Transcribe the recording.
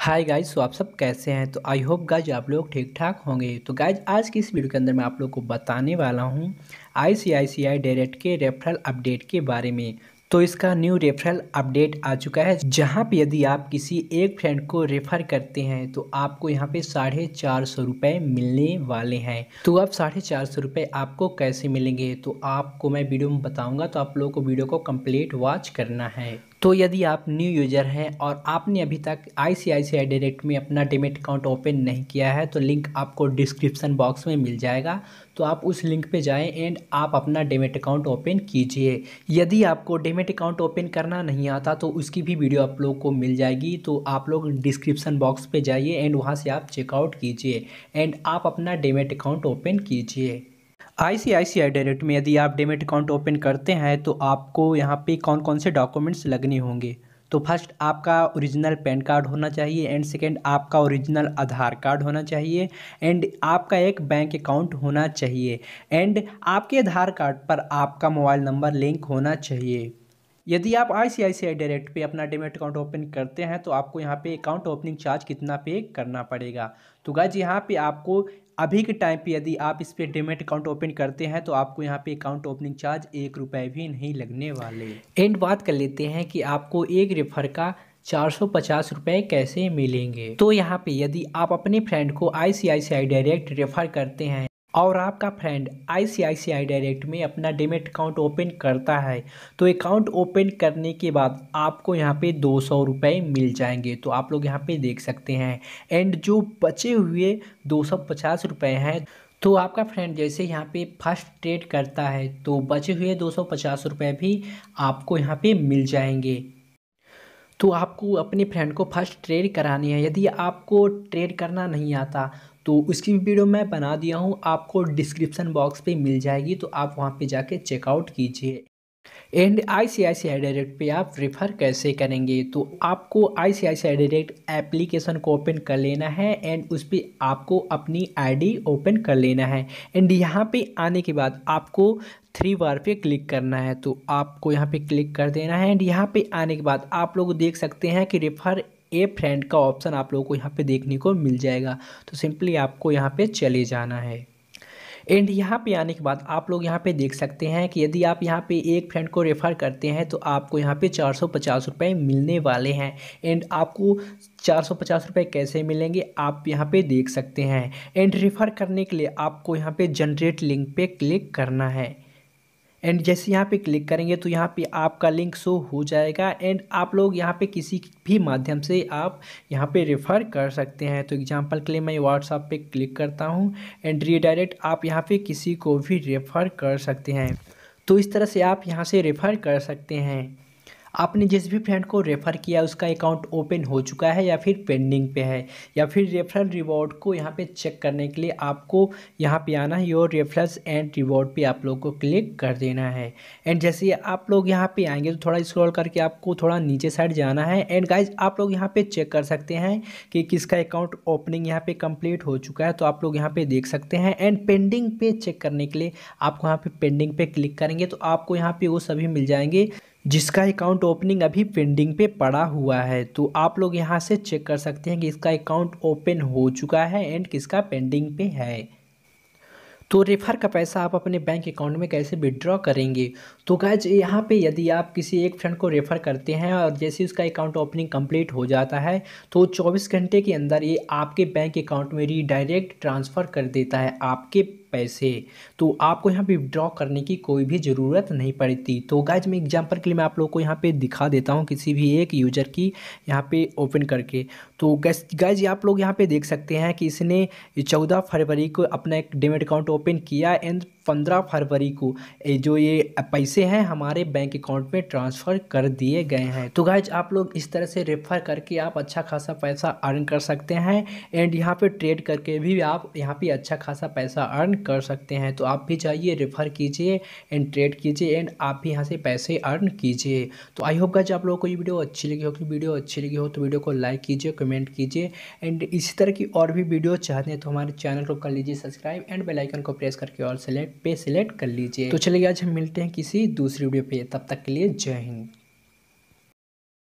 hi guys तो आप सब कैसे हैं तो आई होप गाइज आप लोग ठीक ठाक होंगे तो गाइज आज की इस वीडियो के अंदर मैं आप लोग को बताने वाला हूँ आईसीआईसीआई डायरेक्ट के रेफरल अपडेट के बारे में तो इसका न्यू रेफरल अपडेट आ चुका है जहाँ पे यदि आप किसी एक फ्रेंड को रेफर करते हैं तो आपको यहाँ पे साढ़े चार सौ रुपये मिलने वाले हैं तो अब साढ़े चार सौ रुपये आपको कैसे मिलेंगे तो आपको मैं वीडियो में बताऊँगा तो आप लोगों को वीडियो को कंप्लीट वॉच करना है तो यदि आप न्यू यूज़र हैं और आपने अभी तक आई डायरेक्ट में अपना डेबिट अकाउंट ओपन नहीं किया है तो लिंक आपको डिस्क्रिप्शन बॉक्स में मिल जाएगा तो आप उस लिंक पे जाएं एंड आप अपना डेबिट अकाउंट ओपन कीजिए यदि आपको डेबिट अकाउंट ओपन करना नहीं आता तो उसकी भी वीडियो आप लोग को मिल जाएगी तो आप लोग डिस्क्रिप्सन बॉक्स पर जाइए एंड वहाँ से आप चेकआउट कीजिए एंड आप अपना डेबिट अकाउंट ओपन कीजिए आईसीआईसीआई डायरेक्ट में यदि आप डेमेट अकाउंट ओपन करते हैं तो आपको यहाँ पे कौन कौन से डॉक्यूमेंट्स लगने होंगे तो फर्स्ट आपका ओरिजिनल पैन कार्ड होना चाहिए एंड सेकंड आपका ओरिजिनल आधार कार्ड होना चाहिए एंड आपका एक बैंक अकाउंट होना चाहिए एंड आपके आधार कार्ड पर आपका मोबाइल नंबर लिंक होना चाहिए यदि आप आई C I C I direct पे अपना डेमेट अकाउंट ओपन करते हैं तो आपको यहाँ पे अकाउंट ओपनिंग चार्ज कितना पे करना पड़ेगा तो गाइज यहाँ पे आपको अभी के टाइम पे यदि आप इस पर डेमेट अकाउंट ओपन करते हैं तो आपको यहाँ पे अकाउंट ओपनिंग चार्ज एक रुपये भी नहीं लगने वाले एंड बात कर लेते हैं कि आपको एक रेफर का चार सौ पचास रुपये कैसे मिलेंगे तो यहाँ पे यदि आप अपने फ्रेंड को आई C I C I direct refer करते हैं और आपका फ्रेंड आईसीआईसीआई डायरेक्ट में अपना डिमेट अकाउंट ओपन करता है तो अकाउंट ओपन करने के बाद आपको यहाँ पे दो सौ रुपये मिल जाएंगे तो आप लोग यहाँ पे देख सकते हैं एंड जो बचे हुए दो सौ पचास रुपये हैं तो आपका फ्रेंड जैसे यहाँ पे फर्स्ट ट्रेड करता है तो बचे हुए दो सौ पचास रुपये भी आपको यहाँ पर मिल जाएंगे तो आपको अपने फ्रेंड को फर्स्ट ट्रेड करानी है यदि आपको ट्रेड करना नहीं आता तो उसकी भी वीडियो मैं बना दिया हूँ आपको डिस्क्रिप्सन बॉक्स पे मिल जाएगी तो आप वहाँ पे जाके चेकआउट कीजिए and I C I C I direct पर आप रेफर कैसे करेंगे तो आपको I C I C I direct application को ओपन कर लेना है एंड उस पर आपको अपनी आईडी ओपन कर लेना है एंड यहाँ पे आने के बाद आपको थ्री बार पे क्लिक करना है तो आपको यहाँ पे क्लिक कर देना है एंड यहाँ पे आने के बाद आप लोग देख सकते हैं कि रेफर ए फ्रेंड का ऑप्शन आप लोगों को यहाँ पे देखने को मिल जाएगा तो सिंपली आपको यहाँ पे चले जाना है एंड यहाँ पे आने के बाद आप लोग यहाँ पे देख सकते हैं कि यदि आप यहाँ पे एक फ्रेंड को रेफ़र करते हैं तो आपको यहाँ पे चार सौ पचास रुपये मिलने वाले हैं एंड आपको चार सौ पचास रुपये कैसे मिलेंगे आप यहाँ पे देख सकते हैं एंड रेफ़र करने के लिए आपको यहाँ पे जनरेट लिंक पे क्लिक करना है एंड जैसे यहाँ पे क्लिक करेंगे तो यहाँ पे आपका लिंक शो हो जाएगा एंड आप लोग यहाँ पे किसी भी माध्यम से आप यहाँ पे रेफ़र कर सकते हैं तो एग्जांपल के लिए मैं व्हाट्सअप पे क्लिक करता हूँ एंड रीडायरेक्ट आप यहाँ पे किसी को भी रेफ़र कर सकते हैं तो इस तरह से आप यहाँ से रेफ़र कर सकते हैं आपने जिस भी फ्रेंड को रेफ़र किया उसका अकाउंट ओपन हो चुका है या फिर पेंडिंग पे है या फिर रेफरल रिवॉर्ड को यहाँ पे चेक करने के लिए आपको यहाँ पे आना है योर रेफरल्स एंड रिवॉर्ड पे आप लोग को क्लिक कर देना है एंड जैसे आप लोग यहाँ पे आएंगे तो थोड़ा स्क्रॉल करके आपको थोड़ा नीचे साइड जाना है एंड गाइज आप लोग यहाँ पे चेक कर सकते हैं कि किसका अकाउंट ओपनिंग यहाँ पर कंप्लीट हो चुका है तो आप लोग यहाँ पे देख सकते हैं एंड पेंडिंग पे चेक करने के लिए आपको यहाँ पर पेंडिंग पे क्लिक करेंगे तो आपको यहाँ पर वो सभी मिल जाएंगे जिसका अकाउंट ओपनिंग अभी पेंडिंग पे पड़ा हुआ है तो आप लोग यहाँ से चेक कर सकते हैं कि इसका अकाउंट ओपन हो चुका है एंड किसका पेंडिंग पे है तो रेफर का पैसा आप अपने बैंक अकाउंट में कैसे विड्रॉ करेंगे तो गैज यहाँ पे यदि आप किसी एक फ्रेंड को रेफ़र करते हैं और जैसे उसका अकाउंट ओपनिंग कंप्लीट हो जाता है तो 24 घंटे के अंदर ये आपके बैंक अकाउंट में रीडायरेक्ट ट्रांसफ़र कर देता है आपके पैसे तो आपको यहाँ पे विड्रॉ करने की कोई भी ज़रूरत नहीं पड़ती तो गैज मैं एग्जाम्पल के लिए मैं आप लोग को यहाँ पर दिखा देता हूँ किसी भी एक यूजर की यहाँ पर ओपन करके तो गैज गैज आप लोग यहाँ पर देख सकते हैं कि इसने चौदह फरवरी को अपना एक डेबिट अकाउंट ओपन किया एंड पंद्रह फरवरी को जो ये पैसे हैं हमारे बैंक अकाउंट में ट्रांसफ़र कर दिए गए हैं तो गाइज आप लोग इस तरह से रेफर करके आप अच्छा खासा पैसा अर्न कर सकते हैं एंड यहाँ पे ट्रेड करके भी आप यहाँ पे अच्छा खासा पैसा अर्न कर सकते हैं तो आप भी जाइए रेफ़र कीजिए एंड ट्रेड कीजिए एंड आप भी यहाँ से पैसे अर्न कीजिए तो आई होप गाइज आप लोगों को ये वीडियो अच्छी लगी हो कि वीडियो अच्छी लगी हो तो वीडियो को लाइक कीजिए कमेंट कीजिए एंड इसी तरह की और भी वीडियो चाहते हैं तो हमारे चैनल को कर लीजिए सब्सक्राइब एंड बेलाइकन को प्रेस करके और सेलेक्ट पे सिलेक्ट कर लीजिए तो चलिए आज हम मिलते हैं किसी दूसरी वीडियो पे तब तक के लिए जय हिंद